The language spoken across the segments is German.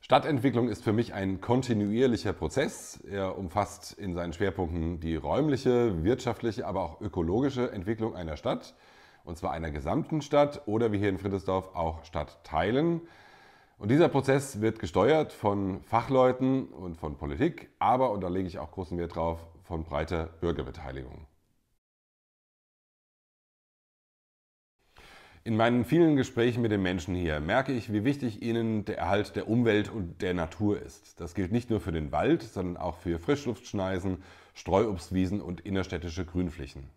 Stadtentwicklung ist für mich ein kontinuierlicher Prozess. Er umfasst in seinen Schwerpunkten die räumliche, wirtschaftliche, aber auch ökologische Entwicklung einer Stadt, und zwar einer gesamten Stadt oder wie hier in Friedrichsdorf auch Stadtteilen. Und dieser Prozess wird gesteuert von Fachleuten und von Politik, aber, und da lege ich auch großen Wert drauf, von breiter Bürgerbeteiligung. In meinen vielen Gesprächen mit den Menschen hier merke ich, wie wichtig ihnen der Erhalt der Umwelt und der Natur ist. Das gilt nicht nur für den Wald, sondern auch für Frischluftschneisen, Streuobstwiesen und innerstädtische Grünflächen.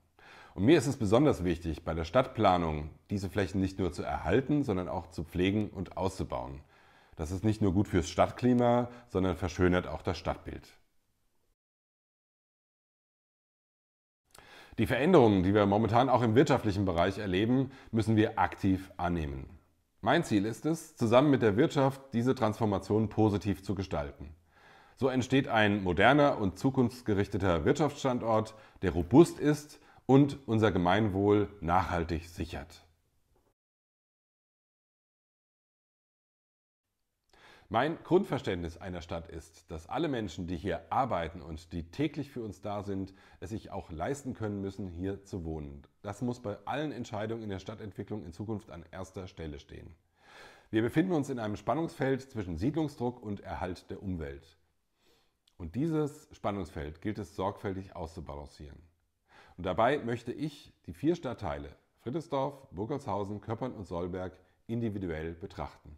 Und mir ist es besonders wichtig, bei der Stadtplanung diese Flächen nicht nur zu erhalten, sondern auch zu pflegen und auszubauen. Das ist nicht nur gut fürs Stadtklima, sondern verschönert auch das Stadtbild. Die Veränderungen, die wir momentan auch im wirtschaftlichen Bereich erleben, müssen wir aktiv annehmen. Mein Ziel ist es, zusammen mit der Wirtschaft diese Transformation positiv zu gestalten. So entsteht ein moderner und zukunftsgerichteter Wirtschaftsstandort, der robust ist und unser Gemeinwohl nachhaltig sichert. Mein Grundverständnis einer Stadt ist, dass alle Menschen, die hier arbeiten und die täglich für uns da sind, es sich auch leisten können müssen, hier zu wohnen. Das muss bei allen Entscheidungen in der Stadtentwicklung in Zukunft an erster Stelle stehen. Wir befinden uns in einem Spannungsfeld zwischen Siedlungsdruck und Erhalt der Umwelt. Und dieses Spannungsfeld gilt es sorgfältig auszubalancieren. Und dabei möchte ich die vier Stadtteile Friedrichsdorf, Burgholzhausen, Köppern und Solberg individuell betrachten.